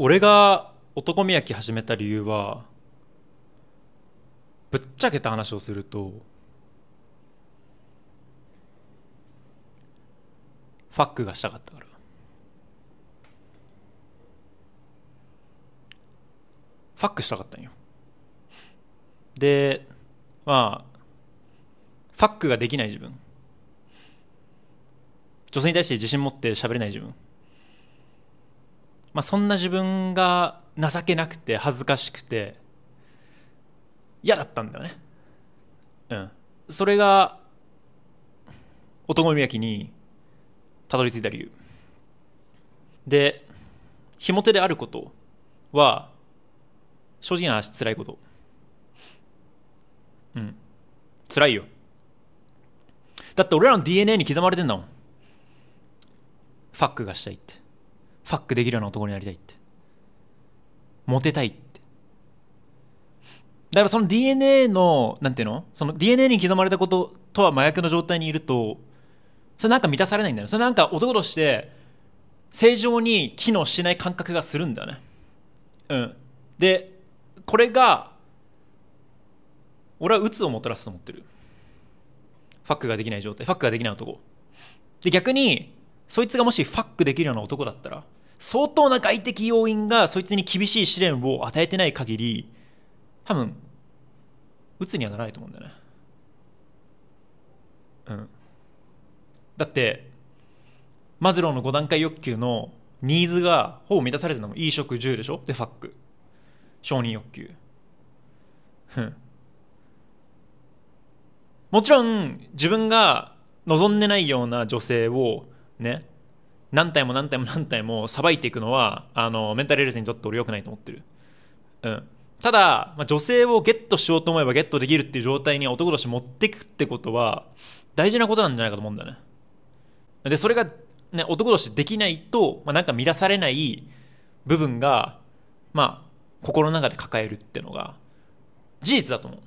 俺が男磨き始めた理由はぶっちゃけた話をするとファックがしたかったからファックしたかったんよでまあファックができない自分女性に対して自信持って喋れない自分まあ、そんな自分が情けなくて恥ずかしくて嫌だったんだよねうんそれが男磨きにたどり着いた理由でひも手であることは正直な話辛いことうん辛いよだって俺らの DNA に刻まれてんだもんファックがしたいってファックできるような男になりたいってモテたいってだからその DNA の何ていうのその DNA に刻まれたこととは麻薬の状態にいるとそれなんか満たされないんだよねそれなんか男として正常に機能しない感覚がするんだよねうんでこれが俺は鬱をもたらすと思ってるファックができない状態ファックができない男で逆にそいつがもしファックできるような男だったら相当な外的要因がそいつに厳しい試練を与えてない限り多分鬱にはならないと思うんだよねうんだってマズローの5段階欲求のニーズがほぼ満たされてるのも飲食10でしょでファック承認欲求もちろん自分が望んでないような女性をね何体も何体も何体もさばいていくのはあのメンタルヘルスにとって俺良くないと思ってる、うん、ただ、まあ、女性をゲットしようと思えばゲットできるっていう状態に男として持っていくってことは大事なことなんじゃないかと思うんだよねでそれが、ね、男としてできないと、まあ、なんか乱されない部分がまあ心の中で抱えるっていうのが事実だと思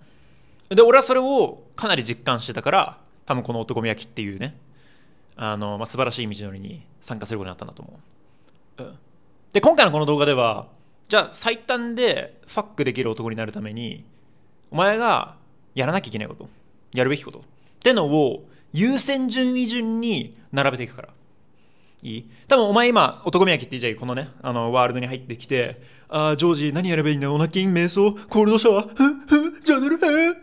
うで俺はそれをかなり実感してたから多分この男磨きっていうねあの、まあ、素晴らしい道のりに参加することになったんだと思う、うん、で今回のこの動画ではじゃあ最短でファックできる男になるためにお前がやらなきゃいけないことやるべきことってのを優先順位順に並べていくからいい多分お前今男宮城ってゃ j このねあのワールドに入ってきてああジョージ何やればいいんだよオナきん、瞑想コールドシャワーふふジャーナルハー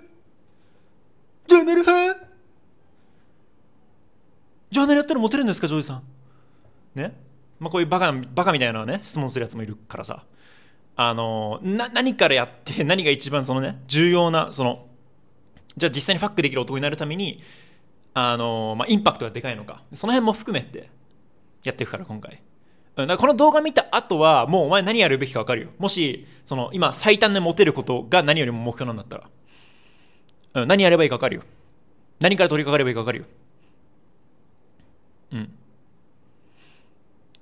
ジャーナルハーャーナルやったらモテるんですかジョージさんねまあ、こういうバカバカみたいなね質問するやつもいるからさあのな何からやって何が一番そのね重要なそのじゃあ実際にファックできる男になるためにあの、まあ、インパクトがでかいのかその辺も含めてやっていくから今回だからこの動画見た後はもうお前何やるべきか分かるよもしその今最短でモテることが何よりも目標なんだったら、うん、何やればいいか分かるよ何から取り掛かればいいか分かるようん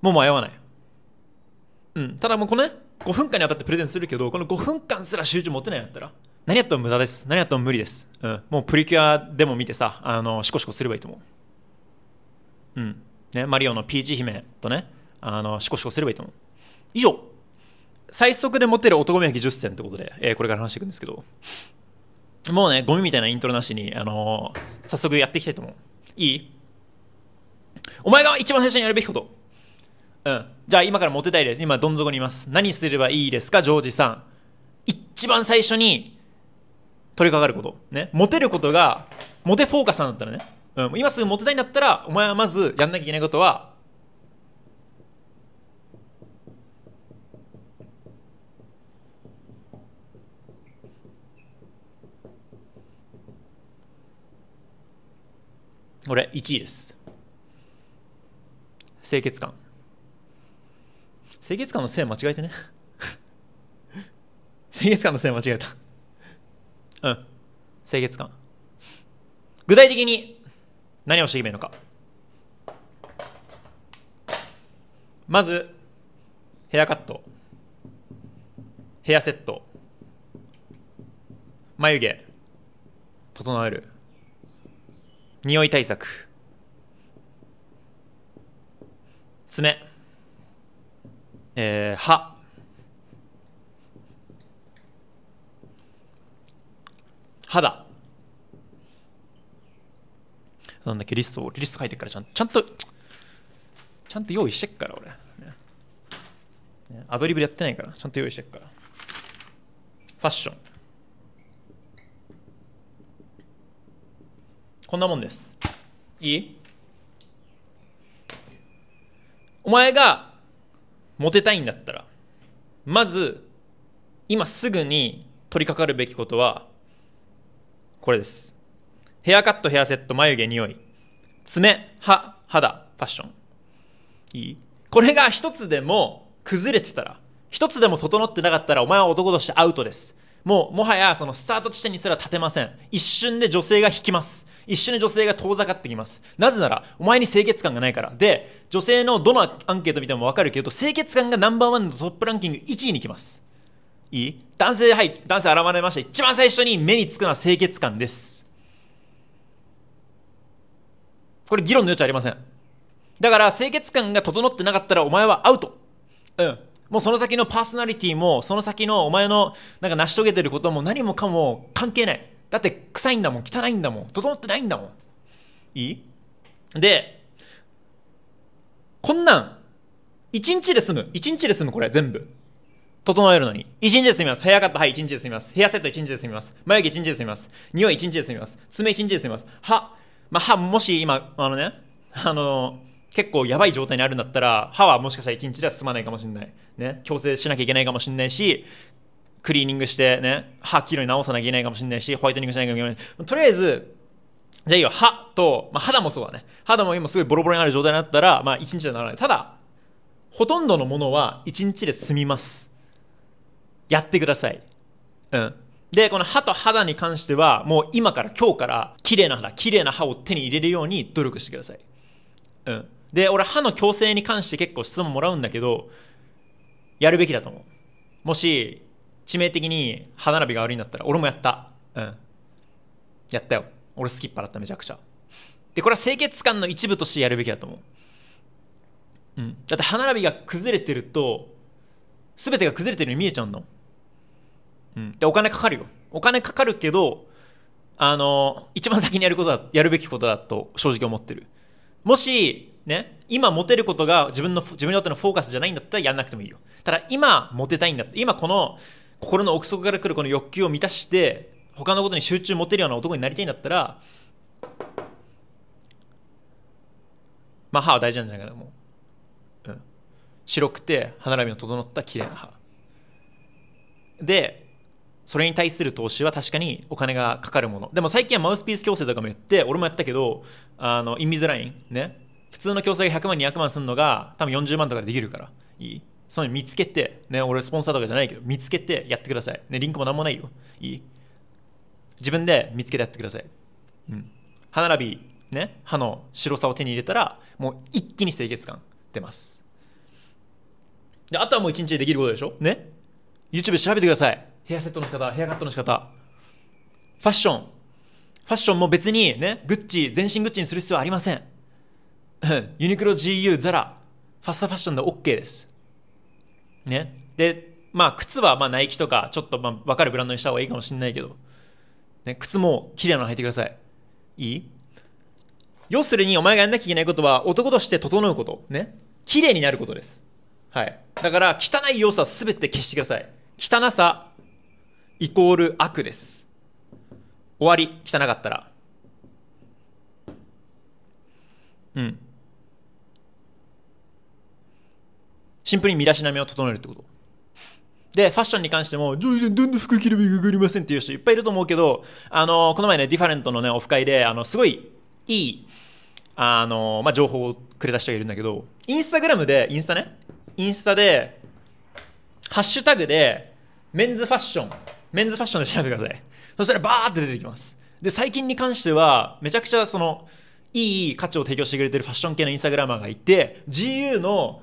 もう迷わないうんただもうこのね5分間にあたってプレゼンするけどこの5分間すら集中持てないんだったら何やっても無駄です何やっても無理です、うん、もうプリキュアでも見てさあのシコシコすればいいと思ううんねマリオのピーチ姫とねあのシコシコすればいいと思う以上最速で持てる男目焼き10銭ってことで、えー、これから話していくんですけどもうねゴミみたいなイントロなしにあのー、早速やっていきたいと思ういいお前が一番最初にやるべきこと。うん。じゃあ今からモテたいです。今どん底にいます。何すればいいですか、ジョージさん。一番最初に取り掛かること。ね。モテることが、モテフォーカスなんだったらね。うん。今すぐモテたいんだったら、お前はまずやんなきゃいけないことは、これ1位です。清潔感清潔感のせい間違えてね 清潔感のせい間違えたうん清潔感具体的に何をしていけばいいのかまずヘアカットヘアセット眉毛整える匂い対策爪、えー、歯、肌。なんだっけ、リストを、リスト書いてからちゃんちゃんと、ちゃんと用意してっから、俺。ね、アドリブやってないから、ちゃんと用意してっから。ファッション。こんなもんです。いいお前がモテたいんだったら、まず、今すぐに取り掛かるべきことは、これです。ヘアカット、ヘアセット、眉毛、匂い。爪、歯、肌、ファッション。いいこれが一つでも崩れてたら、一つでも整ってなかったらお前は男としてアウトです。もうもはやそのスタート地点にすら立てません。一瞬で女性が引きます。一瞬で女性が遠ざかってきます。なぜなら、お前に清潔感がないから。で、女性のどのアンケート見てもわかるけど、清潔感がナンバーワンのトップランキング1位に来ます。いい男性、はい、男性現れました。一番最初に目につくのは清潔感です。これ議論の余地ありません。だから、清潔感が整ってなかったらお前はアウト。うん。もうその先のパーソナリティも、その先のお前のなんか成し遂げてることも何もかも関係ない。だって臭いんだもん、汚いんだもん、整ってないんだもん。いいで、こんなん、一日で済む。一日で済む、これ、全部。整えるのに。一日で済みます。ヘアカット、はい、一日で済みます。ヘアセット、一日で済みます。眉毛、一日で済みます。匂い、一日で済みます。爪、一日で済みます。歯、まあ、歯、もし今、あのね、あのー、結構やばい状態にあるんだったら、歯はもしかしたら一日では済まないかもしれない。ね、強制しなきゃいけないかもしれないし、クリーニングしてね、歯黄色に直さなきゃいけないかもしれないし、ホワイトニングしなきゃいけない。とりあえず、じゃあいいよ、歯と、まあ、肌もそうだね。肌も今すごいボロボロになる状態になったら、まあ1日じゃならない。ただ、ほとんどのものは1日で済みます。やってください。うん。で、この歯と肌に関しては、もう今から、今日から、綺麗な肌、綺麗な歯を手に入れるように努力してください。うん。で、俺、歯の矯正に関して結構質問もらうんだけど、やるべきだと思う。もし、致命的に歯並びが悪いんだったら、俺もやった。うん。やったよ。俺スキッパだった、めちゃくちゃ。で、これは清潔感の一部としてやるべきだと思う。うん。だって歯並びが崩れてると、すべてが崩れてるように見えちゃうの。うん。で、お金かかるよ。お金かかるけど、あの、一番先にやることだ、やるべきことだと正直思ってる。もし、ね、今モテることが自分の自分にとってのフォーカスじゃないんだったらやんなくてもいいよただ今モテたいんだ今この心の奥底から来るこの欲求を満たして他のことに集中持てるような男になりたいんだったらまあ歯は大事なんじゃないかなもう、うん、白くて歯並びの整った綺麗な歯でそれに対する投資は確かにお金がかかるものでも最近はマウスピース矯正とかも言って俺もやったけどあのインビズラインね普通の共済が100万200万すんのが多分40万とかでできるからいいその見つけてね俺スポンサーとかじゃないけど見つけてやってくださいねリンクも何もないよいい自分で見つけてやってくださいうん歯並びね歯の白さを手に入れたらもう一気に清潔感出ますであとはもう一日でできることでしょね YouTube 調べてくださいヘアセットの仕方ヘアカットの仕方ファッションファッションも別にねグッチ全身グッチにする必要はありませんユニクロ GU ザラファストファッションで OK ですねでまあ靴はまあナイキとかちょっとまあ分かるブランドにした方がいいかもしれないけど、ね、靴も綺麗なの履いてくださいいい要するにお前がやんなきゃいけないことは男として整うことね綺麗になることですはいだから汚い要素は全て消してください汚さイコール悪です終わり汚かったらうんシンプルに身だしなみを整えるってこと。で、ファッションに関しても、全然どんな服着るばいかかりませんっていう人いっぱいいると思うけど、あのこの前ね、ディファレントのね、オフ会で、あの、すごいいい、あのまあ、情報をくれた人がいるんだけど、インスタグラムで、インスタね、インスタで、ハッシュタグで、メンズファッション、メンズファッションで調べてください。そしたらバーって出てきます。で、最近に関しては、めちゃくちゃその、いい価値を提供してくれてるファッション系のインスタグラマーがいて、GU の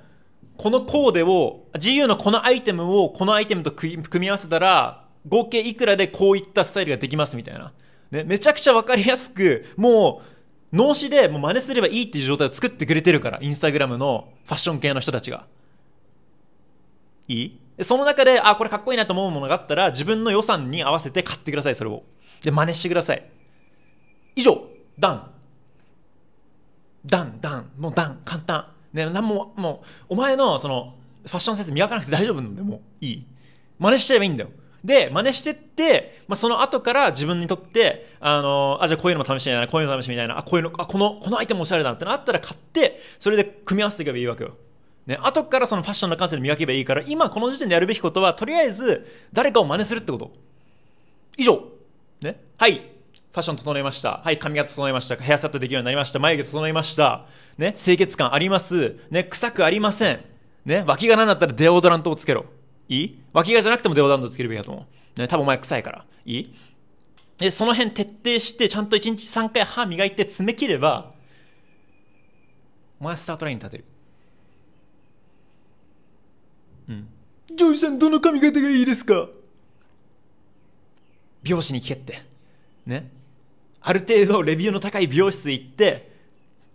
このコーデを、GU のこのアイテムをこのアイテムと組み合わせたら、合計いくらでこういったスタイルができますみたいな。ね、めちゃくちゃわかりやすく、もう、脳死でもう真似すればいいっていう状態を作ってくれてるから、インスタグラムのファッション系の人たちが。いいその中で、あ、これかっこいいなと思うものがあったら、自分の予算に合わせて買ってください、それを。で、真似してください。以上、ダン。ダン、ダン、もうダン、簡単。ね、なんも、もう、お前の、その、ファッションセンス磨かなくて大丈夫なんだよ、もう。いい。真似しちゃえばいいんだよ。で、真似してって、まあ、その後から自分にとって、あのー、あ、じゃあこういうのも試してみたいな、こういうの試してみたいな、あ、こういうの、あ、この、このアイテムおしゃれだなってなったら買って、それで組み合わせていけばいいわけよ。ね、後からそのファッションの感性で磨けばいいから、今この時点でやるべきことは、とりあえず、誰かを真似するってこと。以上。ね。はい。ファッション整えました。はい、髪型整えました。ヘアサットできるようになりました。眉毛整えました。ね、清潔感あります。ね、臭くありません。ね、脇が何だったらデオドラントをつけろ。いい脇がじゃなくてもデオドラントをつけるべきだと思う。ね、多分お前臭いから。いいで、その辺徹底して、ちゃんと1日3回歯磨いて詰め切れば、お前スタートラインに立てる。うん。ジョージさん、どの髪型がいいですか美容師に聞けって。ね。ある程度レビューの高い美容室行って、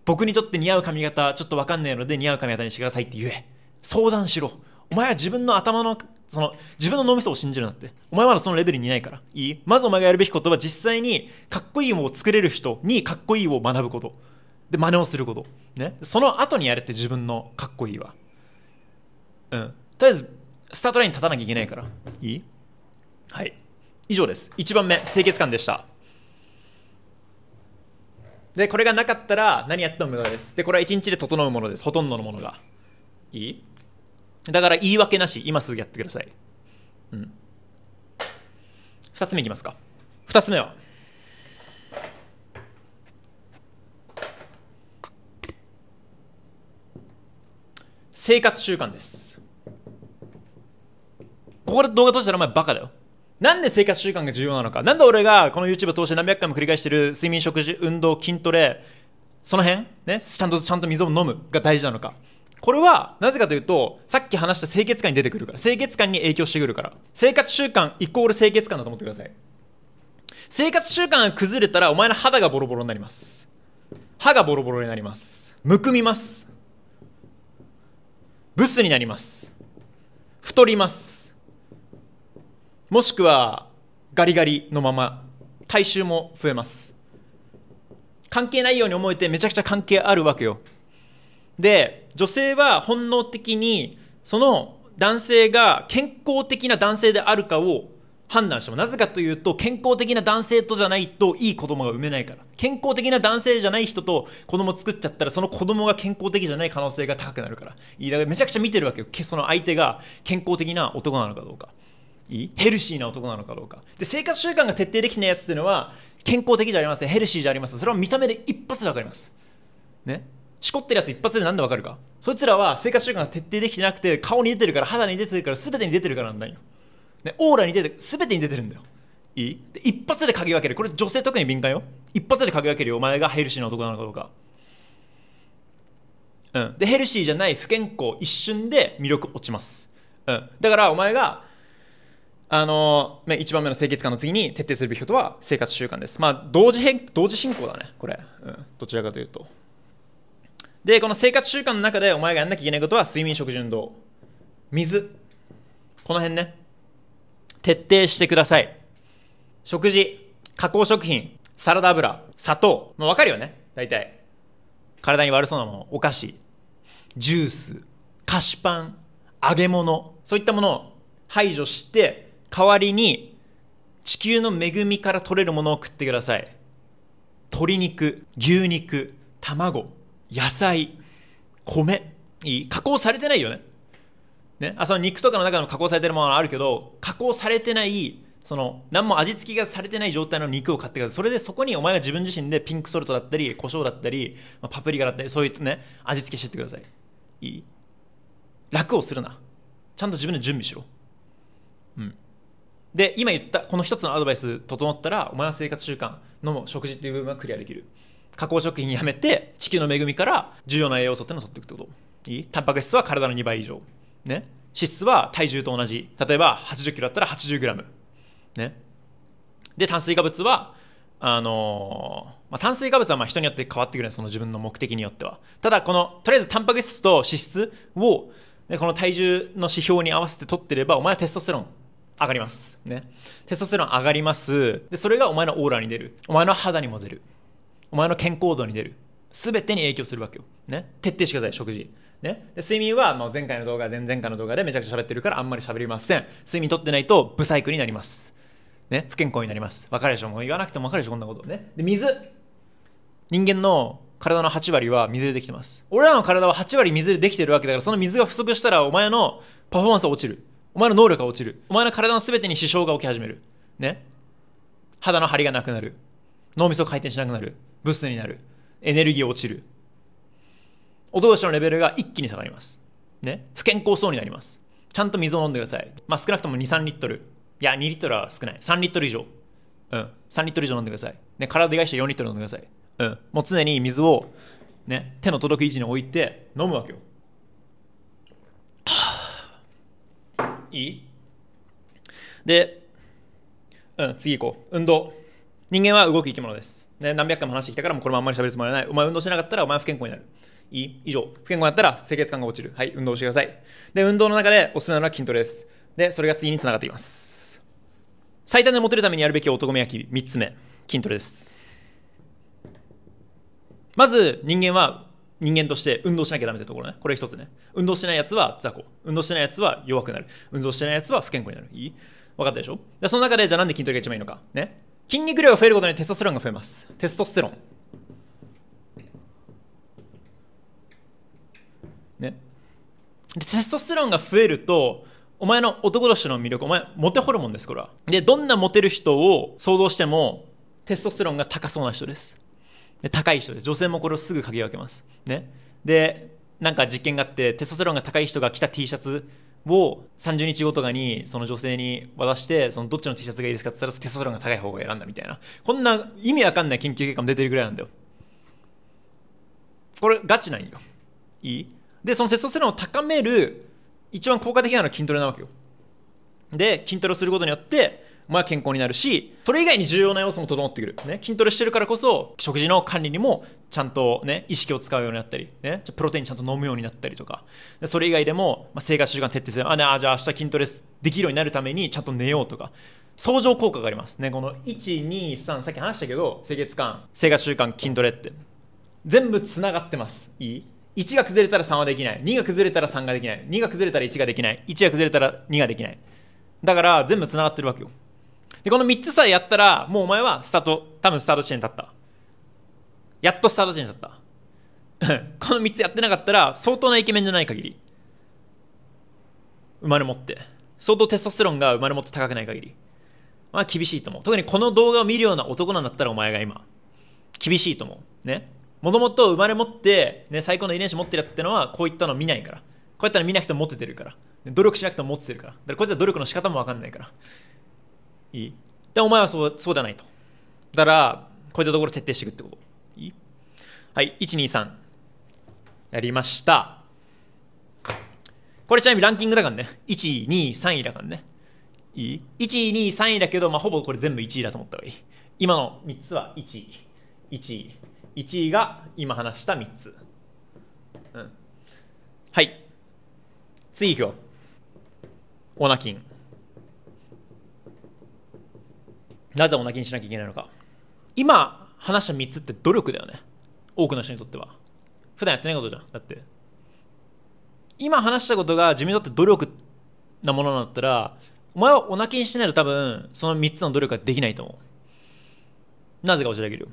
僕にとって似合う髪型、ちょっとわかんないので似合う髪型にしてくださいって言え。相談しろ。お前は自分の頭の、その、自分の脳みそを信じるなって。お前はまだそのレベルにいないから。いいまずお前がやるべきことは実際にかっこいいを作れる人にかっこいいを学ぶこと。で、真似をすること。ね。その後にやれって自分のかっこいいは。うん。とりあえず、スタートライン立たなきゃいけないから。いいはい。以上です。1番目、清潔感でした。でこれがなかったら何やっても無駄ですでこれは1日で整うものですほとんどのものがいいだから言い訳なし今すぐやってくださいうん2つ目いきますか2つ目は生活習慣ですここで動画撮ったらお前バカだよなんで生活習慣が重要なのか。なんで俺がこの YouTube を通して何百回も繰り返してる睡眠、食事、運動、筋トレ、その辺、ね、ちゃんと、ちゃんと水を飲むが大事なのか。これは、なぜかというと、さっき話した清潔感に出てくるから。清潔感に影響してくるから。生活習慣イコール清潔感だと思ってください。生活習慣が崩れたら、お前の肌がボロボロになります。歯がボロボロになります。むくみます。ブスになります。太ります。もしくはガリガリのまま体臭も増えます関係ないように思えてめちゃくちゃ関係あるわけよで女性は本能的にその男性が健康的な男性であるかを判断してもなぜかというと健康的な男性とじゃないといい子供が産めないから健康的な男性じゃない人と子供作っちゃったらその子供が健康的じゃない可能性が高くなるからだからめちゃくちゃ見てるわけよその相手が健康的な男なのかどうかいいヘルシーな男なのかどうかで生活習慣が徹底できないやつっていうのは健康的じゃありませんヘルシーじゃありませんそれは見た目で一発で分かりますねしこってるやつ一発で何で分かるかそいつらは生活習慣が徹底できてなくて顔に出てるから肌に出てるから全てに出てるからなんだよ、ね、オーラに出てる全てに出てるんだよいいで一発で嗅ぎ分けるこれ女性特に敏感よ一発で嗅ぎ分けるよお前がヘルシーな男なのかどうかうんでヘルシーじゃない不健康一瞬で魅力落ちますうんだからお前があの、1番目の清潔感の次に徹底するべきことは生活習慣です。まあ、同時変、同時進行だね、これ。うん、どちらかというと。で、この生活習慣の中でお前がやんなきゃいけないことは睡眠、食事、運動。水。この辺ね。徹底してください。食事、加工食品、サラダ油、砂糖。もうわかるよね大体。体に悪そうなもの、お菓子、ジュース、菓子パン、揚げ物。そういったものを排除して、代わりに地球の恵みから取れるものを食ってください。鶏肉、牛肉、卵、野菜、米。いい加工されてないよね。ね。あ、その肉とかの中の加工されてるものあるけど、加工されてない、その、何も味付けがされてない状態の肉を買ってください。それでそこにお前が自分自身でピンクソルトだったり、胡椒だったり、まパプリカだったり、そういうね、味付けしてってください。いい楽をするな。ちゃんと自分で準備しろ。で今言ったこの一つのアドバイス整ったらお前は生活習慣の食事っていう部分はクリアできる加工食品やめて地球の恵みから重要な栄養素っていうのを取っていくってこといいタンパク質は体の2倍以上ね脂質は体重と同じ例えば8 0キロだったら8 0ムねで炭水化物はあのー、まあ、炭水化物はまあ人によって変わってくるねその自分の目的によってはただこのとりあえずタンパク質と脂質をこの体重の指標に合わせて取ってればお前はテストステロン上がります。ね。テストステロン上がります。で、それがお前のオーラに出る。お前の肌にも出る。お前の健康度に出る。すべてに影響するわけよ。ね。徹底してください、食事。ね。で、睡眠は、まあ、前回の動画、前々回の動画でめちゃくちゃ喋ってるからあんまり喋りません。睡眠とってないと、不細工になります。ね。不健康になります。わかるでしょもう言わなくてもわかるでしょこんなこと。ね。で、水。人間の体の8割は水でできてます。俺らの体は8割水でできてるわけだから、その水が不足したらお前のパフォーマンスは落ちる。お前の能力が落ちる。お前の体の全てに支障が起き始める。ね。肌の張りがなくなる。脳みそ回転しなくなる。ブスになる。エネルギー落ちる。お通しのレベルが一気に下がります。ね。不健康そうになります。ちゃんと水を飲んでください。まあ、少なくとも2、3リットル。いや、2リットルは少ない。3リットル以上。うん。3リットル以上飲んでください。ね、体でかいて4リットル飲んでください。うん。もう常に水を、ね、手の届く位置に置いて飲むわけよ。はあいいで、うん、次行こう。運動。人間は動く生き物です。ね、何百回も話してきたからもうこれもあんまり喋るつもりはない。お前運動しなかったらお前不健康になる。いい以上。不健康だったら清潔感が落ちる。はい、運動してください。で、運動の中でおすすめなのは筋トレです。で、それが次につながっています。最短でモテるためにやるべき男目焼き3つ目。筋トレです。まず人間は人間として運動しなきゃダメってところね。これ一つね。運動しないやつは雑魚。運動しないやつは弱くなる。運動しないやつは不健康になる。いい分かったでしょでその中で、じゃあなんで筋トレが一番いいのか。ね。筋肉量が増えることにテストステロンが増えます。テストステロン。ね。でテストステロンが増えると、お前の男としての魅力、お前、モテホルモンです、これは。で、どんなモテる人を想像しても、テストステロンが高そうな人です。で高い人です女性もこれをすぐ鍵を開けます、ね、でなんか実験があってテストステロンが高い人が着た T シャツを30日後とかにその女性に渡してそのどっちの T シャツがいいですかって言ったらテストステロンが高い方が選んだみたいなこんな意味わかんない研究結果も出てるぐらいなんだよこれガチなんよいいでそのテストステロンを高める一番効果的なのは筋トレなわけよで筋トレをすることによってまあ健康になるし、それ以外に重要な要素も整ってくる。ね、筋トレしてるからこそ、食事の管理にもちゃんとね、意識を使うようになったり、ね、プロテインちゃんと飲むようになったりとか、でそれ以外でも、まあ、生活習慣徹底する。あ、ね、あ、じゃあ明日筋トレできるようになるためにちゃんと寝ようとか、相乗効果がありますね。この1、2、3、さっき話したけど、清潔感、生活習慣、筋トレって、全部つながってます。いい1が崩れたら3はできない。2が崩れたら3ができない。2が崩れたら1ができない。1が崩れたら2ができない。だから全部つながってるわけよ。で、この3つさえやったら、もうお前はスタート、多分スタート地点に立った。やっとスタート地点に立った。この3つやってなかったら、相当なイケメンじゃない限り。生まれ持って。相当テストステロンが生まれ持って高くない限り。まあ厳しいと思う。特にこの動画を見るような男なんだったらお前が今。厳しいと思う。ね。もともと生まれ持って、ね、最高の遺伝子持ってるやつってのは、こういったの見ないから。こうやったら見なくても持っててるから。努力しなくても持っててるから。だからこいつは努力の仕方もわかんないから。いいでお前はそうそうじゃないとだからこういったところ徹底していくってこといいはい123やりましたこれちなみにランキングだからね123位だからねいい ?123 位だけど、まあ、ほぼこれ全部1位だと思った方がいい今の3つは1位1位1位が今話した3つうんはい次いくよオナキンなぜ同じにしなきゃいけないのか今話した3つって努力だよね多くの人にとっては普段やってないことじゃんだって今話したことが自分にとって努力なものだったらお前はおなきにしてないと多分その3つの努力はできないと思うなぜか教えてあげるよ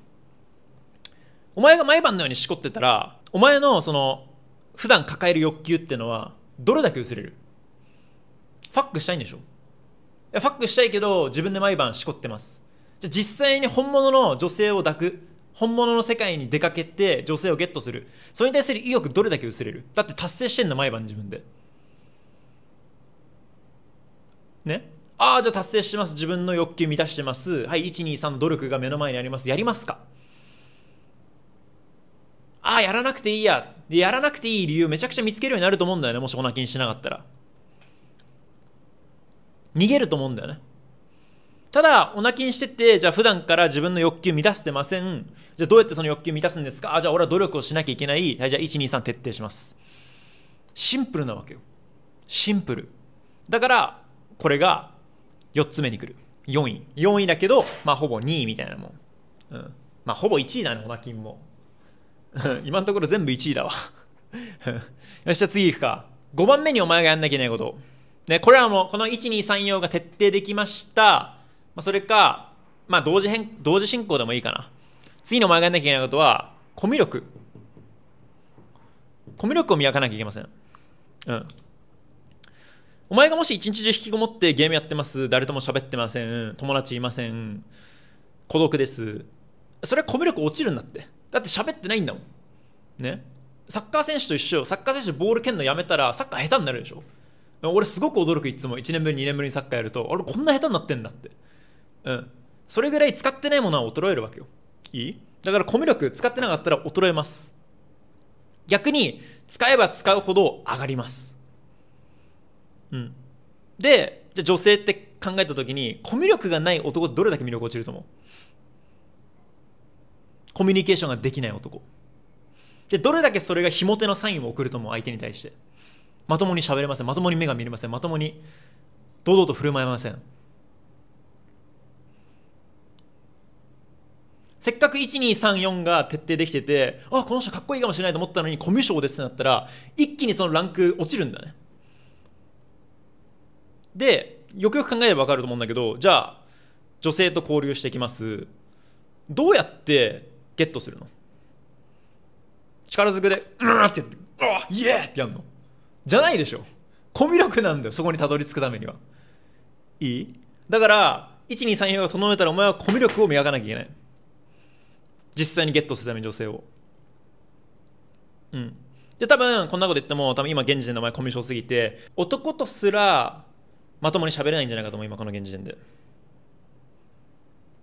お前が毎晩のようにしこってたらお前のその普段抱える欲求っていうのはどれだけ薄れるファックしたいんでしょやファックしたいけど自分で毎晩しこってますじゃ実際に本物の女性を抱く本物の世界に出かけて女性をゲットするそれに対する意欲どれだけ薄れるだって達成してんの毎晩自分でねああじゃあ達成してます自分の欲求満たしてますはい123の努力が目の前にありますやりますかああやらなくていいややらなくていい理由めちゃくちゃ見つけるようになると思うんだよねもしな気にしなかったら逃げると思うんだよねただおなきにしててじゃあ普段から自分の欲求満たせてませんじゃあどうやってその欲求満たすんですかあじゃあ俺は努力をしなきゃいけないはいじゃあ123徹底しますシンプルなわけよシンプルだからこれが4つ目に来る4位4位だけどまあほぼ2位みたいなもん、うん、まあほぼ1位だねオナきンも今のところ全部1位だわよしじゃあ次行くか5番目にお前がやんなきゃいけないことね、これはも、この1234が徹底できました。まあ、それか、まあ、同時変、同時進行でもいいかな。次の前がやらなきゃいけないことは、コミュ力。コミュ力を磨かなきゃいけません。うん。お前がもし一日中引きこもってゲームやってます。誰とも喋ってません。友達いません。孤独です。それはコミュ力落ちるんだって。だって喋ってないんだもん。ね。サッカー選手と一緒。サッカー選手ボール蹴るのやめたらサッカー下手になるでしょ。俺すごく驚くいつも1年ぶり2年ぶりにサッカーやると俺こんな下手になってんだってうんそれぐらい使ってないものは衰えるわけよいいだからコミュ力使ってなかったら衰えます逆に使えば使うほど上がりますうんでじゃあ女性って考えた時にコミュ力がない男どれだけ魅力落ちると思うコミュニケーションができない男でどれだけそれが非モテのサインを送ると思う相手に対してまともに喋れませんまともに目が見れませんまともに堂々と振る舞えませんせっかく1234が徹底できててあこの人かっこいいかもしれないと思ったのにコミュ障ですってなったら一気にそのランク落ちるんだねでよくよく考えれば分かると思うんだけどじゃあ女性と交流してきますどうやってゲットするの力ずくで「うん!」ってやって「あイエー!」ってやるのじゃないでしょコミュ力なんだよそこにたどり着くためにはいいだから1234が整えたらお前はコミュ力を磨かなきゃいけない実際にゲットするために女性をうんで多分こんなこと言っても多分今現時点でお前コミュ障すぎて男とすらまともに喋れないんじゃないかと思う今この現時点で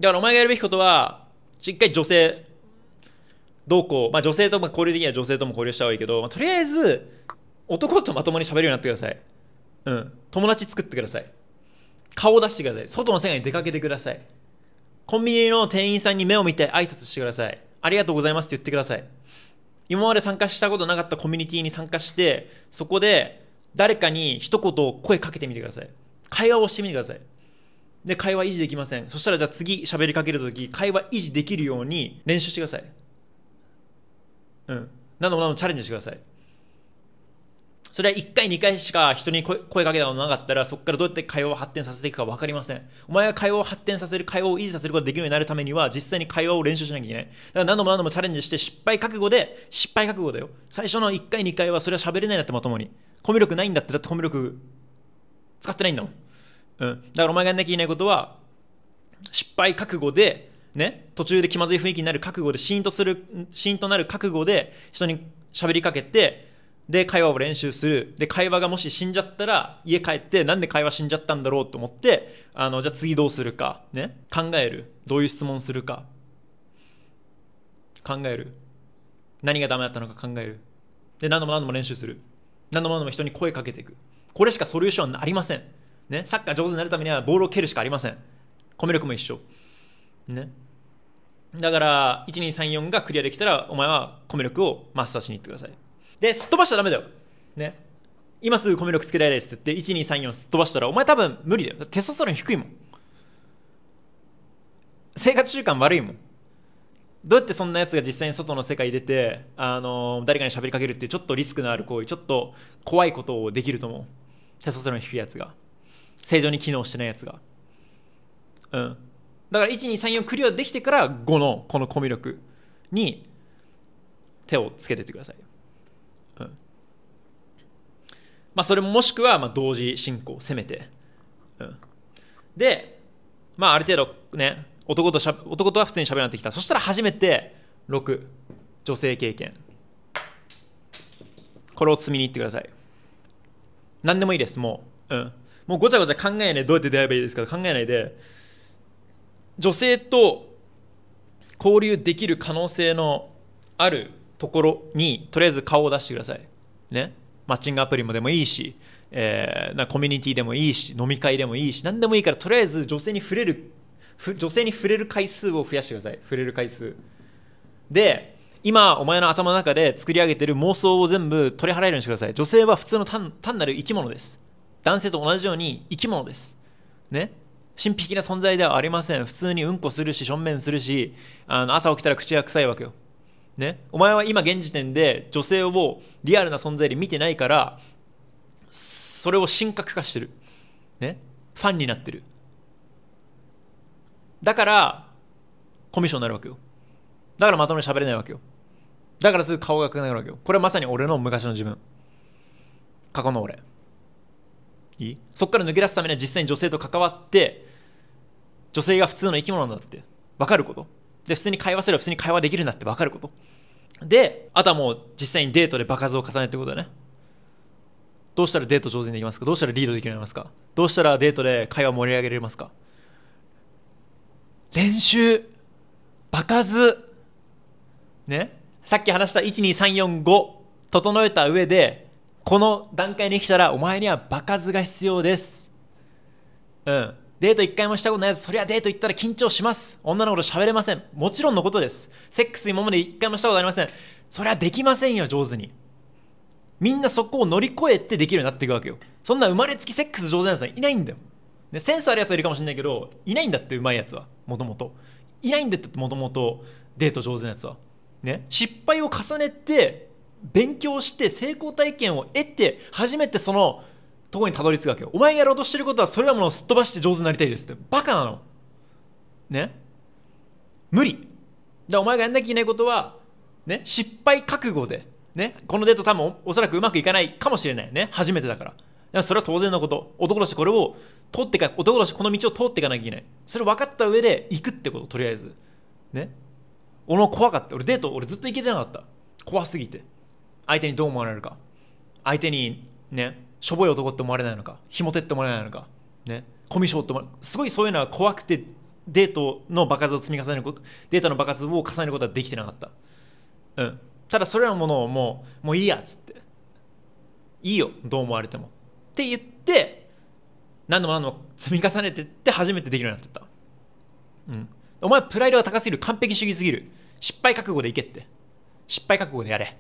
だからお前がやるべきことは一回女性どうこう、まあ、女性とも交流的には女性とも交流した方がいいけど、まあ、とりあえず男とまともに喋るようになってください。うん。友達作ってください。顔出してください。外の世界に出かけてください。コンビニの店員さんに目を見て挨拶してください。ありがとうございますって言ってください。今まで参加したことなかったコミュニティに参加して、そこで誰かに一言声かけてみてください。会話をしてみてください。で、会話維持できません。そしたらじゃあ次喋りかけるとき、会話維持できるように練習してください。うん。何度も何度もチャレンジしてください。それは1回2回しか人に声かけたことなかったら、そこからどうやって会話を発展させていくか分かりません。お前が会話を発展させる、会話を維持させることができるようになるためには、実際に会話を練習しなきゃいけない。だから何度も何度もチャレンジして失敗覚悟で、失敗覚悟だよ。最初の1回2回はそれは喋れないんだってまともに。コミュ力ないんだって、だってコミュ力使ってないんだもん。うん。だからお前がやんなきゃいけないことは、失敗覚悟で、ね、途中で気まずい雰囲気になる覚悟で、シーンとする、シーンとなる覚悟で、人に喋りかけて、で、会話を練習する。で、会話がもし死んじゃったら、家帰って、なんで会話死んじゃったんだろうと思って、あの、じゃあ次どうするか、ね、考える。どういう質問するか。考える。何がダメだったのか考える。で、何度も何度も練習する。何度も何度も人に声かけていく。これしかソリューションありません。ね、サッカー上手になるためにはボールを蹴るしかありません。コミュ力も一緒。ね。だから、1234がクリアできたら、お前はコミュ力をマスターしに行ってください。で、すっ飛ばしちゃダメだよ。ね。今すぐコミュ力つけられないですって言って、1234すっ飛ばしたら、お前多分無理だよ。テストステロン低いもん。生活習慣悪いもん。どうやってそんなやつが実際に外の世界入れて、あのー、誰かに喋りかけるってちょっとリスクのある行為、ちょっと怖いことをできると思う。テストステロン低いやつが。正常に機能してないやつが。うん。だから1234クリアできてから5のこのコミュ力に手をつけてってくださいよ。まあ、それもしくはま同時進行攻めて、うん、で、まあ、ある程度ね男としゃ男とは普通に喋らなってきたそしたら初めて6女性経験これを積みに行ってください何でもいいですもう、うん、もうごちゃごちゃ考えないどうやって出会えばいいですか考えないで女性と交流できる可能性のあるところにとりあえず顔を出してくださいねマッチングアプリもでもいいし、えー、なコミュニティでもいいし飲み会でもいいし何でもいいからとりあえず女性に触れる女性に触れる回数を増やしてください触れる回数で今お前の頭の中で作り上げてる妄想を全部取り払えるようにしてください女性は普通の単なる生き物です男性と同じように生き物ですね神秘的な存在ではありません普通にうんこするし正面するしあの朝起きたら口が臭いわけよね、お前は今現時点で女性をリアルな存在で見てないからそれを神格化してる、ね、ファンになってるだからコミッションになるわけよだからまともに喋れないわけよだからすぐ顔がくなるわけよこれはまさに俺の昔の自分過去の俺いいそっから抜け出すためには実際に女性と関わって女性が普通の生き物なんだって分かることで、普通に会話すれば普通に会話できるなって分かること。で、あとはもう実際にデートで場数を重ねるってことだね。どうしたらデート上手にできますかどうしたらリードできるようになりますかどうしたらデートで会話盛り上げられますか練習場数ねさっき話した12345整えた上でこの段階に来たらお前には場数が必要ですうんデート1回もしたことないやつ、そりゃデート行ったら緊張します。女の子と喋れません。もちろんのことです。セックス今まで1回もしたことありません。そりゃできませんよ、上手に。みんなそこを乗り越えてできるようになっていくわけよ。そんな生まれつきセックス上手なやつはいないんだよ。で、センスあるやつはいるかもしれないけど、いないんだって上手いやつは、もともと。いないんだってもともとデート上手なやつは。ね。失敗を重ねて、勉強して成功体験を得て初めてそのとこにたどり着くわけよお前がやろうとしてることはそれらものをすっ飛ばして上手になりたいですってバカなのね無理だお前がやんなきゃいけないことはね失敗覚悟でねこのデート多分おそらくうまくいかないかもしれないね初めてだからだからそれは当然のこと男としてこれを通ってか男としてこの道を通っていかなきゃいけないそれ分かった上で行くってこととりあえずね俺も怖かった俺デート俺ずっと行けてなかった怖すぎて相手にどう思われるか相手にねしょぼい男って思われないのかひもてって思われないのかねコミュ障って思すごいそういうのは怖くてデートの爆発を積み重ねることデータの爆発を重ねることはできてなかったうんただそれらのものをもうもういいやっつっていいよどう思われてもって言って何度も何度も積み重ねてって初めてできるようになってったうんお前プライドが高すぎる完璧主義すぎる失敗覚悟でいけって失敗覚悟でやれ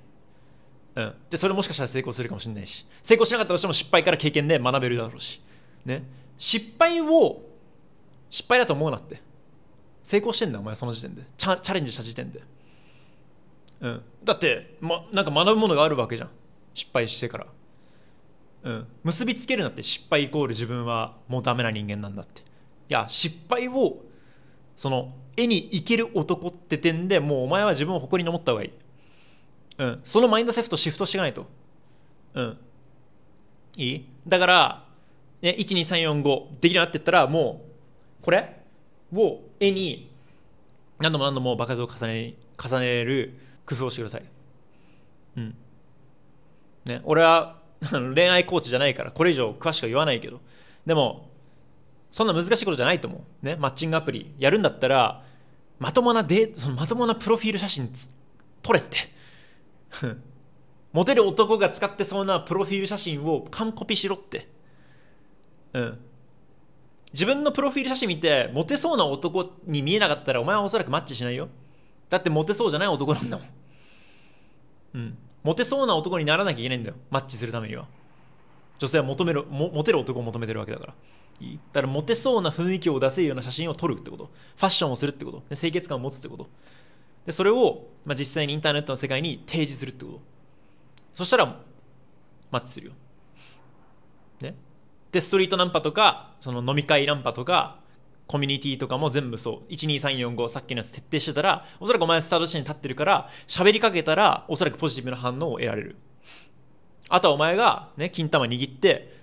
うん、でそれもしかしたら成功するかもしれないし成功しなかったとしても失敗から経験で学べるだろうし、ね、失敗を失敗だと思うなって成功してんだお前その時点でチャレンジした時点で、うん、だって、ま、なんか学ぶものがあるわけじゃん失敗してから、うん、結びつけるなって失敗イコール自分はもうダメな人間なんだっていや失敗をその絵にいける男って点でもうお前は自分を誇りに思った方がいいうん、そのマインドセフトシフトしていかないと。うん。いいだから、ね、12345できるようになってったら、もう、これを絵に何度も何度も場数を重ね重ねる工夫をしてください。うん。ね、俺は 恋愛コーチじゃないから、これ以上詳しくは言わないけど、でも、そんな難しいことじゃないと思う。ね、マッチングアプリやるんだったら、まともなデそのまともなプロフィール写真撮れって。モテる男が使ってそうなプロフィール写真を完コピしろって。うん。自分のプロフィール写真見て、モテそうな男に見えなかったら、お前はおそらくマッチしないよ。だってモテそうじゃない男なんだもん。うん。モテそうな男にならなきゃいけないんだよ。マッチするためには。女性は求めるも、モテる男を求めてるわけだから。いいだからモテそうな雰囲気を出せるような写真を撮るってこと。ファッションをするってこと。清潔感を持つってこと。でそれを、まあ、実際にインターネットの世界に提示するってことそしたらマッチするよ、ね、でストリートナンパとかその飲み会ナンパとかコミュニティとかも全部そう1 2 3 4 5さっきのやつ徹底してたらおそらくお前スタート地点に立ってるから喋りかけたらおそらくポジティブな反応を得られるあとはお前がね金玉握って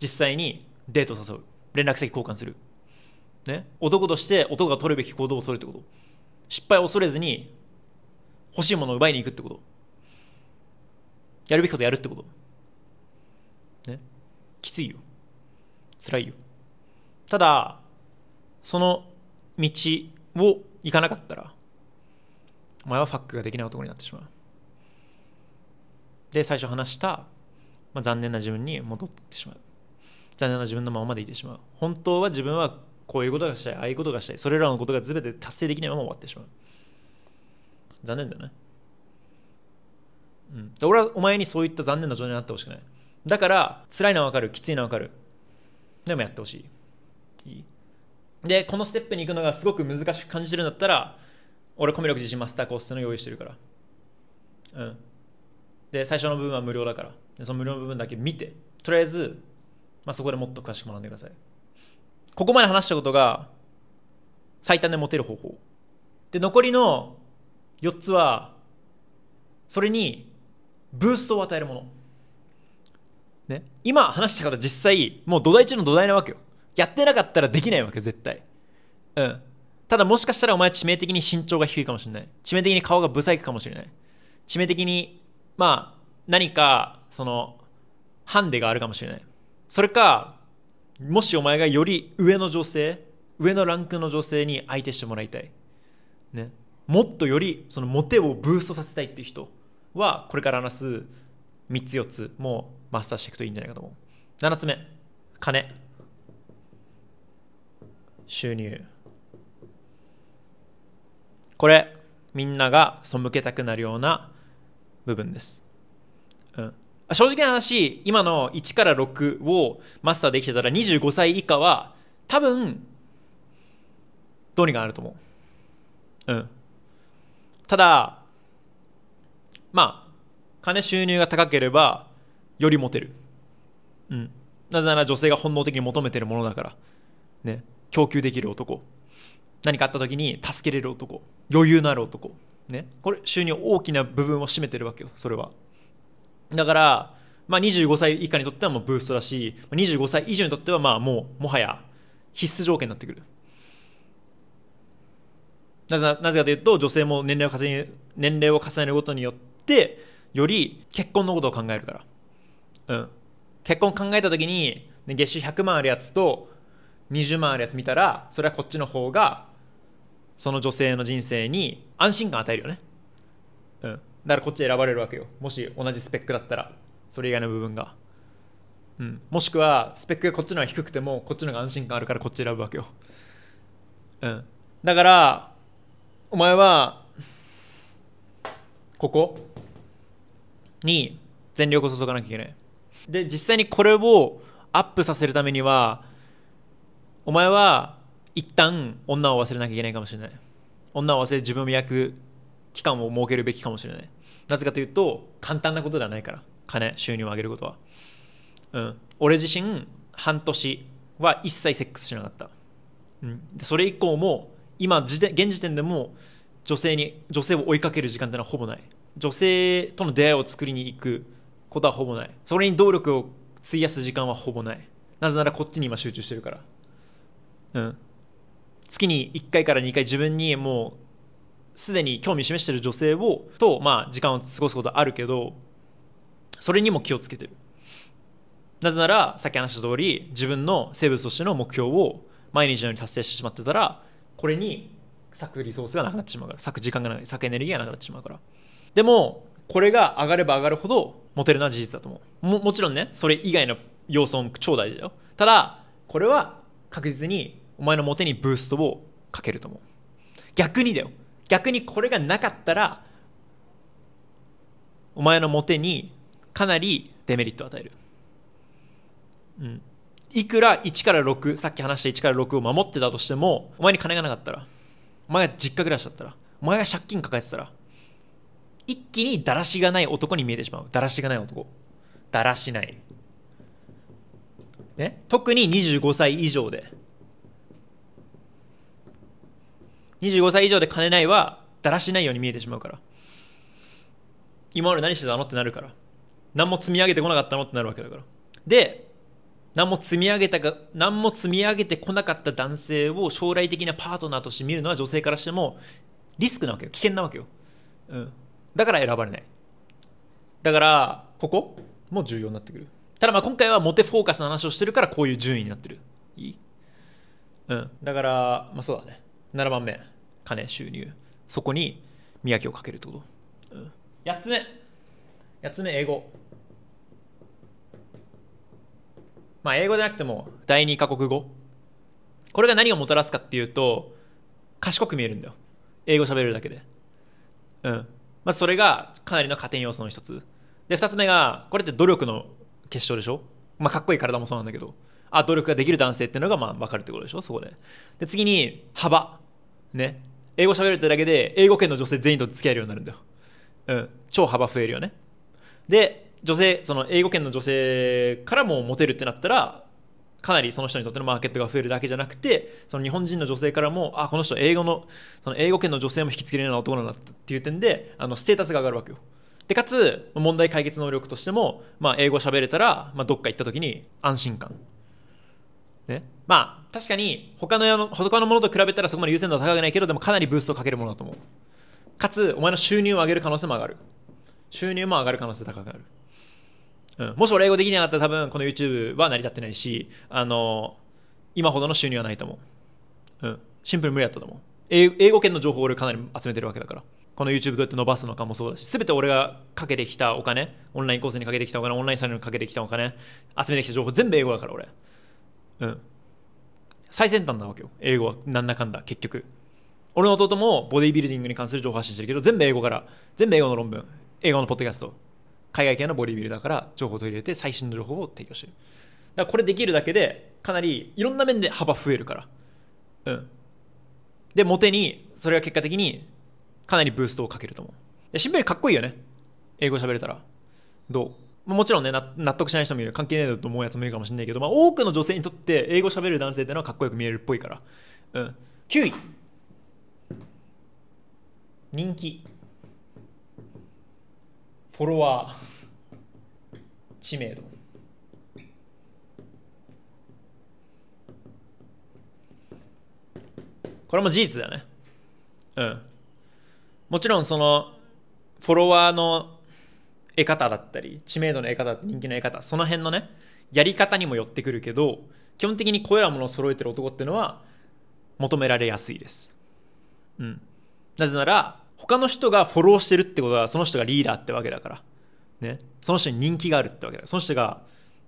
実際にデート誘う連絡先交換するね男として男が取るべき行動を取るってこと失敗を恐れずに欲しいものを奪いに行くってことやるべきことやるってことねきついよ辛いよただその道を行かなかったらお前はファックができない男になってしまうで最初話した、まあ、残念な自分に戻ってしまう残念な自分のままでいてしまう本当は自分はこういうことがしたい、ああいうことがしたい、それらのことが全て達成できないまま終わってしまう。残念だよね。うん、俺はお前にそういった残念な状態になってほしくない。だから、辛いのはわかる、きついのはわかる。でもやってほしい。いいで、このステップに行くのがすごく難しく感じてるんだったら、俺、コミュ力自身マスターコースの用意してるから。うん。で、最初の部分は無料だから。でその無料の部分だけ見て、とりあえず、まあ、そこでもっと詳しく学んでください。ここまで話したことが最短で持てる方法で残りの4つはそれにブーストを与えるもの、ね、今話した方実際もう土台中の土台なわけよやってなかったらできないわけ絶対うんただもしかしたらお前致命的に身長が低いかもしれない致命的に顔がブサイクかもしれない致命的にまあ何かそのハンデがあるかもしれないそれかもしお前がより上の女性上のランクの女性に相手してもらいたい、ね、もっとよりそのモテをブーストさせたいっていう人はこれから話す3つ4つもうマスターしていくといいんじゃないかと思う7つ目金収入これみんなが背けたくなるような部分です正直な話、今の1から6をマスターできてたら25歳以下は多分、どうにかなると思う。うん。ただ、まあ、金収入が高ければ、よりモテる。うん。なぜなら女性が本能的に求めてるものだから。ね。供給できる男。何かあった時に助けれる男。余裕のある男。ね。これ、収入大きな部分を占めてるわけよ、それは。だから、まあ、25歳以下にとってはもうブーストだし25歳以上にとってはまあもうもはや必須条件になってくるなぜなぜかというと女性も年齢を重ね年齢を重ねることによってより結婚のことを考えるからうん結婚考えた時に月収100万あるやつと20万あるやつ見たらそれはこっちの方がその女性の人生に安心感与えるよねうんだからこっち選ばれるわけよもし同じスペックだったらそれ以外の部分がうんもしくはスペックがこっちの方が低くてもこっちの方が安心感あるからこっち選ぶわけようんだからお前はここに全力を注がなきゃいけないで実際にこれをアップさせるためにはお前は一旦女を忘れなきゃいけないかもしれない女を忘れ自分を磨く期間を設けるべきかもしれないなぜかというと簡単なことではないから金収入を上げることはうん俺自身半年は一切セックスしなかった、うん、それ以降も今現時点でも女性に女性を追いかける時間ってのはほぼない女性との出会いを作りに行くことはほぼないそれに動力を費やす時間はほぼないなぜならこっちに今集中してるからうん月に1回から2回自分にもうすでに興味示してる女性をと、まあ、時間を過ごすことあるけどそれにも気をつけてるなぜならさっき話した通り自分の生物としての目標を毎日のように達成してしまってたらこれに割くリソースがなくなってしまうから割く時間がなく割くエネルギーがなくなってしまうからでもこれが上がれば上がるほどモテるのは事実だと思うももちろんねそれ以外の要素も超大事だよただこれは確実にお前のモテにブーストをかけると思う逆にだよ逆にこれがなかったらお前のモテにかなりデメリットを与える、うん、いくら1から6さっき話した1から6を守ってたとしてもお前に金がなかったらお前が実家暮らしだったらお前が借金抱えてたら一気にだらしがない男に見えてしまうだらしがない男だらしない、ね、特に25歳以上で25歳以上で金ないは、だらしないように見えてしまうから。今まで何してたのってなるから。何も積み上げてこなかったのってなるわけだから。で、何も積み上げたか、何も積み上げてこなかった男性を将来的なパートナーとして見るのは女性からしてもリスクなわけよ。危険なわけよ。うん。だから選ばれない。だから、ここも重要になってくる。ただまあ今回はモテフォーカスの話をしてるからこういう順位になってる。いいうん。だから、まあそうだね。7番目金収入そこに磨きをかけるってこと、うん、8つ目8つ目英語まあ英語じゃなくても第2カ国語これが何をもたらすかっていうと賢く見えるんだよ英語喋るだけでうんまあそれがかなりの加点要素の一つで2つ目がこれって努力の結晶でしょまあかっこいい体もそうなんだけどあ努力ができる男性っていうのがまあ分かるってことでしょそこでで次に幅ね英語喋れてだけで英語圏の女性全員と付き合えるようになるんだようん超幅増えるよねで女性その英語圏の女性からもモテるってなったらかなりその人にとってのマーケットが増えるだけじゃなくてその日本人の女性からもあこの人英語のその英語圏の女性も引きつけるような男なんだっていう点であのステータスが上がるわけよでかつ問題解決能力としても、まあ、英語喋れたら、まあ、どっか行った時に安心感ね、まあ確かに他の他のものと比べたらそこまで優先度は高くないけどでもかなりブーストをかけるものだと思うかつお前の収入を上げる可能性も上がる収入も上がる可能性高くなる、うん、もし俺英語できなかったら多分この YouTube は成り立ってないしあの今ほどの収入はないと思う、うん、シンプル無理だったと思う英語圏の情報を俺かなり集めてるわけだからこの YouTube どうやって伸ばすのかもそうだし、すべて俺がかけてきたお金、オンラインコースにかけてきたお金、オンラインサロンにかけてきたお金、集めてきた情報全部英語だから俺。うん最先端なわけよ英語はなんだかんだ結局俺の弟もボディビルディングに関する情報発信してるけど全部英語から全部英語の論文英語のポッドキャスト海外系のボディビルだから情報を取り入れて最新の情報を提供してるだからこれできるだけでかなりいろんな面で幅増えるからうんでモテにそれが結果的にかなりブーストをかけると思うシンプルにかっこいいよね英語喋れたらどうもちろんね、納得しない人もいる、関係ないと思うやつもいるかもしれないけど、まあ、多くの女性にとって英語喋る男性ってのはかっこよく見えるっぽいから。うん。9位。人気。フォロワー。知名度。これも事実だね。うん。もちろんその、フォロワーの得方だったり知名度の得方人気の得方その辺のねやり方にもよってくるけど基本的にこれらものを揃えてる男っていうのは求められやすいです。うん。なぜなら他の人がフォローしてるってことはその人がリーダーってわけだから。ね。その人に人気があるってわけだから。その人が、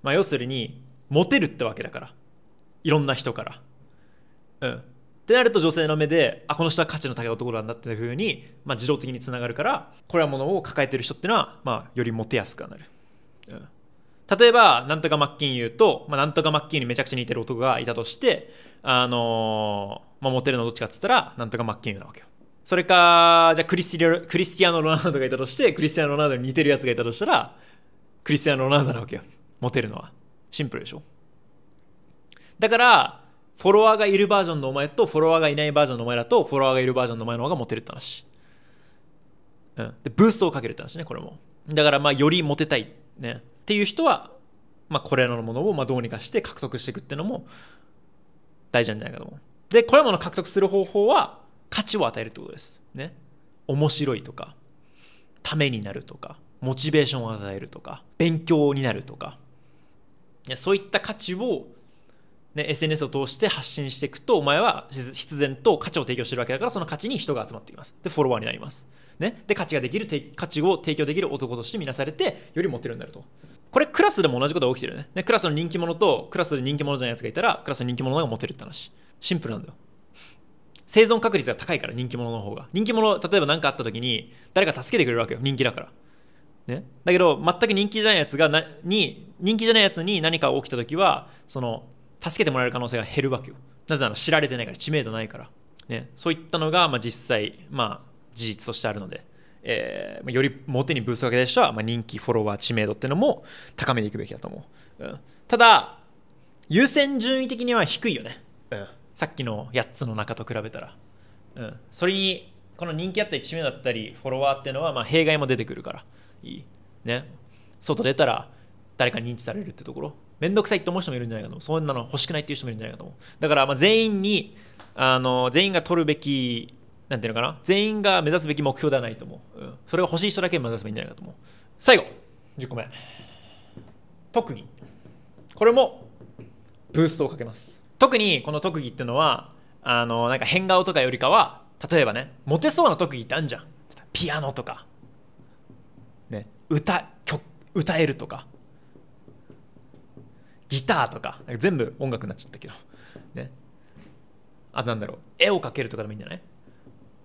まあ、要するにモテるってわけだから。いろんな人から。うん。ってなると女性の目であこの人は価値の高い男なんだっていうふうに、まあ、自動的につながるからこれはものを抱えてる人っていうのは、まあ、よりモテやすくなる、うん、例えばなんとかマッキンうと、まあ、なんとかマッキンにめちゃくちゃ似てる男がいたとしてあのー、まあ、モテるのどっちかっつったらなんとかマッキン優なわけよそれかじゃあクリスティアーノ・ロナウドがいたとしてクリスティアーノ・ロナウドに似てるやつがいたとしたらクリスティアーノ・ロナウドなわけよモテるのはシンプルでしょだからフォロワーがいるバージョンのお前とフォロワーがいないバージョンのお前だとフォロワーがいるバージョンのお前の方がモテるって話。うん。で、ブーストをかけるって話ね、これも。だからまあよりモテたいね。っていう人は、まあこれらのものをまあどうにかして獲得していくっていうのも大事なんじゃないかと思う。で、これらもの獲得する方法は価値を与えるってことです。ね。面白いとか、ためになるとか、モチベーションを与えるとか、勉強になるとか、そういった価値をね、SNS を通して発信していくと、お前は必然と価値を提供してるわけだから、その価値に人が集まってきます。で、フォロワーになります。ね。で、価値ができる、価値を提供できる男として見なされて、よりモテるんだると。これ、クラスでも同じことが起きてるね。ね、クラスの人気者と、クラスで人気者じゃないやつがいたら、クラスの人気者の方がモテるって話。シンプルなんだよ。生存確率が高いから、人気者の方が。人気者、例えば何かあった時に、誰か助けてくれるわけよ。人気だから。ね、だけど全く人気じゃないやつがなに人気じゃないやつに何か起きた時はその助けてもらえる可能性が減るわけよなぜなら知られてないから知名度ないから、ね、そういったのが、まあ、実際、まあ、事実としてあるので、えー、より表にブースをかけた人は、まあ、人気フォロワー知名度っていうのも高めていくべきだと思う、うん、ただ優先順位的には低いよね、うん、さっきの8つの中と比べたら、うん、それにこの人気あったり知名度だったりフォロワーっていうのはまあ弊害も出てくるからいいね外出たら誰か認知されるってところ面倒くさいと思う人もいるんじゃないかと思うそんなの欲しくないっていう人もいるんじゃないかと思うだからま全員にあの全員が取るべきなんていうのかな全員が目指すべき目標ではないと思う、うん、それが欲しい人だけ目指せばいいんじゃないかと思う最後10個目特技これもブーストをかけます特にこの特技っていうのはあのなんか変顔とかよりかは例えばねモテそうな特技ってあるじゃんピアノとか、ね、歌曲歌えるとかギターとか全部音楽になっちゃったけどねあなんだろう絵を描けるとかでもいいんじゃない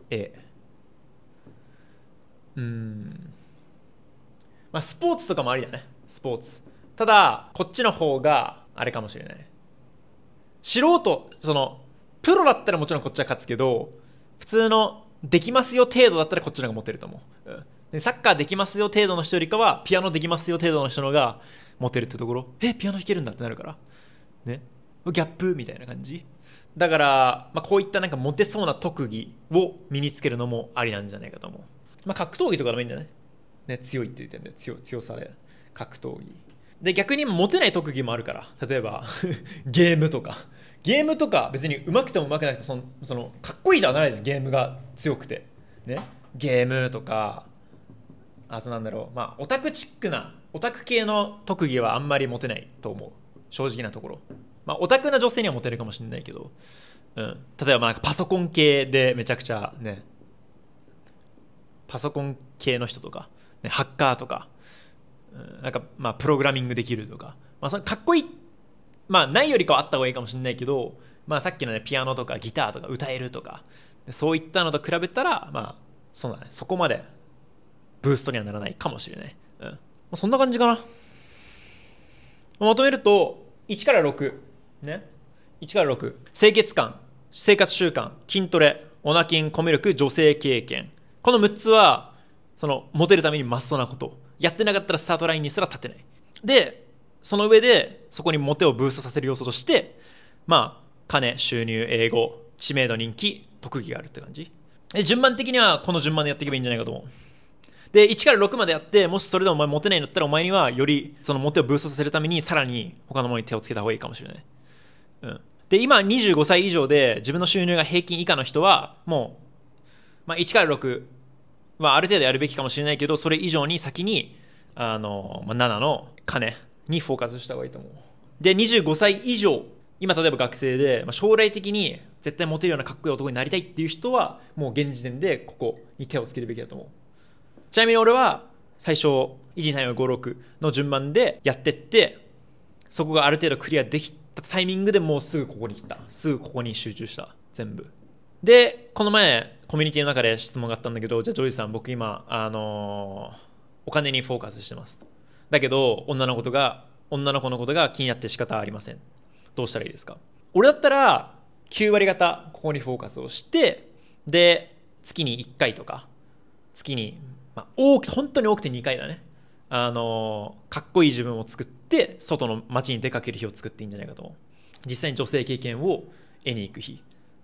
絵うんまあスポーツとかもありだねスポーツただこっちの方があれかもしれない素人そのプロだったらもちろんこっちは勝つけど普通のできますよ程度だったらこっちの方がモテると思う、うんサッカーできますよ程度の人よりかは、ピアノできますよ程度の人のがモテるってところ、え、ピアノ弾けるんだってなるから。ね。ギャップみたいな感じ。だから、まあ、こういったなんかモテそうな特技を身につけるのもありなんじゃないかと思う。まあ、格闘技とかでもいいんじゃないね、強いって言ってんだよ。強、強さで。格闘技。で、逆にモテない特技もあるから。例えば ゲームとか。ゲームとか別に上手くても上手くなくてその、その、かっこいいとはならないじゃん。ゲームが強くて。ね。ゲームとか、あそうなんだろうまあオタクチックなオタク系の特技はあんまり持てないと思う正直なところまあオタクな女性にはモテるかもしれないけど、うん、例えばなんかパソコン系でめちゃくちゃねパソコン系の人とか、ね、ハッカーとか、うん、なんかまあプログラミングできるとか、まあ、そのかっこいいまあないよりかはあった方がいいかもしれないけど、まあ、さっきのねピアノとかギターとか歌えるとかそういったのと比べたらまあそうだねそこまでブーストにはならないかもしれない。うん。まあ、そんな感じかな。まとめると、1から6。ね。1から6。清潔感、生活習慣、筋トレ、オナキン、コミュ力、女性経験。この6つは、その、モテるためにマストなこと。やってなかったらスタートラインにすら立てない。で、その上で、そこにモテをブーストさせる要素として、まあ、金、収入、英語、知名度、人気、特技があるって感じ。で順番的にはこの順番でやっていけばいいんじゃないかと思う。で、1から6までやって、もしそれでお前モテないんだったら、お前にはよりそのモテをブーストさせるために、さらに他のものに手をつけた方がいいかもしれない。うん。で、今25歳以上で自分の収入が平均以下の人は、もう、まあ、1から6はある程度やるべきかもしれないけど、それ以上に先に、あの、まあ、7の金にフォーカスした方がいいと思う。で、25歳以上、今例えば学生で、まあ、将来的に絶対モテるようなかっこいい男になりたいっていう人は、もう現時点でここに手をつけるべきだと思う。ちなみに俺は最初12345の順番でやってってそこがある程度クリアできたタイミングでもうすぐここに来たすぐここに集中した全部でこの前コミュニティの中で質問があったんだけどじゃあジョージさん僕今あのー、お金にフォーカスしてますだけど女の子が女の子のことが気になって仕方ありませんどうしたらいいですか俺だったら9割方ここにフォーカスをしてで月に1回とか月にまあ、多く本当に多くて2回だねあのかっこいい自分を作って外の街に出かける日を作っていいんじゃないかと思う実際に女性経験を得に行く日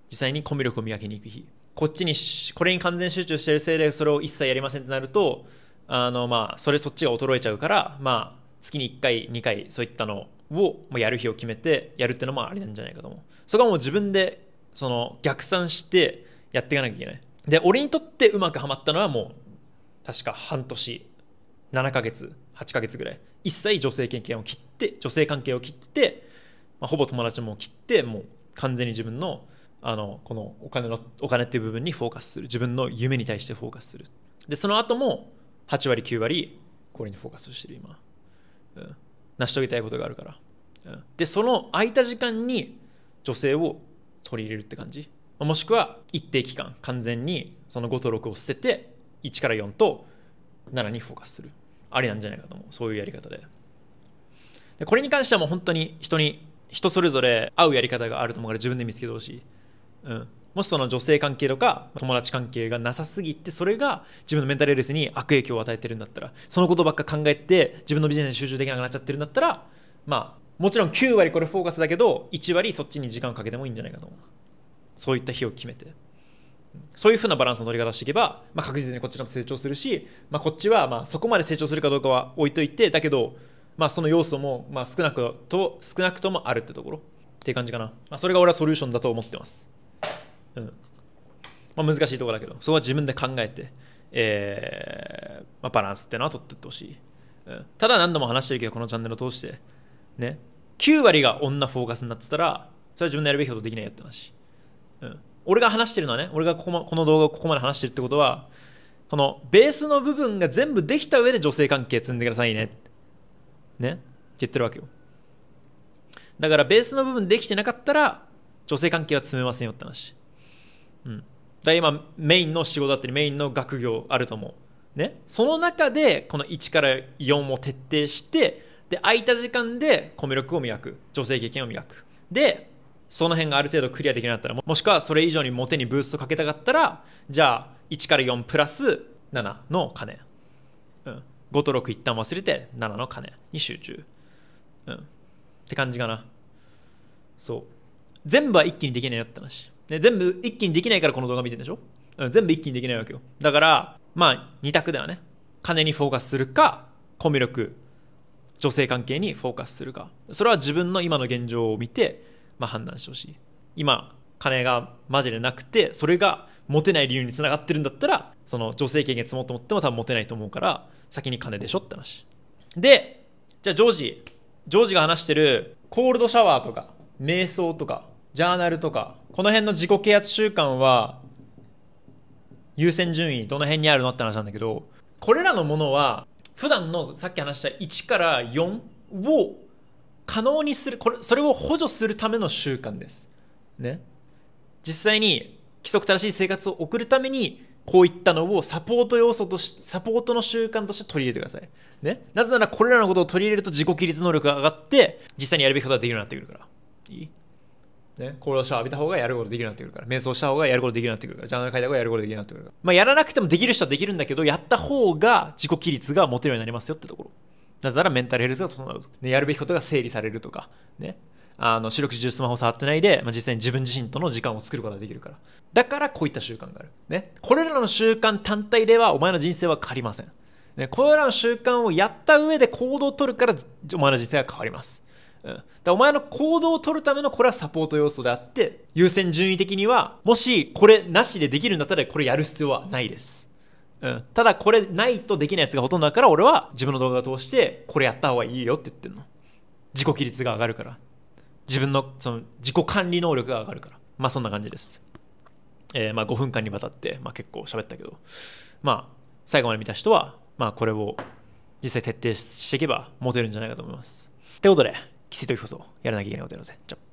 実際にコミュ力を磨きに行く日こっちにこれに完全集中してるせいでそれを一切やりませんってなるとあのまあそれそっちが衰えちゃうからまあ月に1回2回そういったのをやる日を決めてやるってのもありなんじゃないかと思うそこはもう自分でその逆算してやっていかなきゃいけないで俺にとってうまくはまったのはもう確か半年7ヶ月8ヶ月ぐらい一切女性経験を切って女性関係を切って、まあ、ほぼ友達も切ってもう完全に自分のあのこのお金のお金っていう部分にフォーカスする自分の夢に対してフォーカスするでその後も8割9割これにフォーカスしてる今、うん、成し遂げたいことがあるから、うん、でその空いた時間に女性を取り入れるって感じもしくは一定期間完全にその5と6を捨てて1から4と7にフォーカスするありなんじゃないかと思うそういうやり方ででこれに関してはもう本当に人に人それぞれ合うやり方があると思うから自分で見つけてほしい、うん、もしその女性関係とか友達関係がなさすぎてそれが自分のメンタルエルスに悪影響を与えてるんだったらそのことばっか考えて自分のビジネスに集中できなくなっちゃってるんだったらまあもちろん9割これフォーカスだけど1割そっちに時間をかけてもいいんじゃないかと思うそういった日を決めて。そういうふうなバランスの取り方をしていけば、まあ、確実にこっちの成長するし、まあ、こっちはまあそこまで成長するかどうかは置いといてだけど、まあ、その要素もまあ少なくと少なくともあるってところっていう感じかな、まあ、それが俺はソリューションだと思ってます、うんまあ、難しいところだけどそこは自分で考えて、えーまあ、バランスってのは取っていってほしい、うん、ただ何度も話してるけどこのチャンネルを通してね9割が女フォーカスになってたらそれは自分のやるべきことできないよって話うん俺が話してるのはね俺がここ、ま、この動画をここまで話してるってことはこのベースの部分が全部できた上で女性関係積んでくださいねねって言ってるわけよだからベースの部分できてなかったら女性関係は積めませんよって話うんだから今メインの仕事だったりメインの学業あると思うねその中でこの1から4を徹底してで空いた時間でコミュ力を磨く女性経験を磨くでその辺がある程度クリアできなかったらもしくはそれ以上にモテにブーストかけたかったらじゃあ1から4プラス7の金、うん、5と6一旦忘れて7の金に集中、うん、って感じかなそう全部は一気にできないよって話、ね、全部一気にできないからこの動画見てんでしょ、うん、全部一気にできないわけよだからまあ2択だよね金にフォーカスするかコミュ力女性関係にフォーカスするかそれは自分の今の現状を見てまあ、判断してほしい今金がマジでなくてそれがモテない理由につながってるんだったらその女性権限積もうと思っても多分モテないと思うから先に金でしょって話でじゃあジョージジョージが話してるコールドシャワーとか瞑想とかジャーナルとかこの辺の自己啓発習慣は優先順位どの辺にあるのって話なんだけどこれらのものは普段のさっき話した1から4を可能にするこれそれを補助するための習慣です、ね、実際に規則正しい生活を送るためにこういったのをサポート要素としサポートの習慣として取り入れてください、ね、なぜならこれらのことを取り入れると自己規律能力が上がって実際にやるべきことができるようになってくるからいいね、行動者を浴びた方がやることできるようになってくるから、瞑想した方がやることできるようになってくるから、ジャーナル書いた方がやることできるようになってくるから。まあ、やらなくてもできる人はできるんだけど、やった方が自己規律が持てるようになりますよってところ。なぜならメンタルヘルスが整うね、やるべきことが整理されるとか、ね、あの四六時中スマホ触ってないで、まあ、実際に自分自身との時間を作ることができるからだからこういった習慣がある、ね、これらの習慣単体ではお前の人生は変わりません、ね、これらの習慣をやった上で行動を取るからお前の人生は変わりますうん、だお前の行動を取るためのこれはサポート要素であって優先順位的にはもしこれなしでできるんだったらこれやる必要はないですうん、ただこれないとできないやつがほとんどだから俺は自分の動画を通してこれやった方がいいよって言ってんの自己規律が上がるから自分のその自己管理能力が上がるからまあそんな感じです、えー、まあ5分間にわたって、まあ、結構喋ったけどまあ最後まで見た人はまあこれを実際徹底していけばモテるんじゃないかと思いますってことで奇跡ときこそやらなきゃいけないことやろうぜじゃあ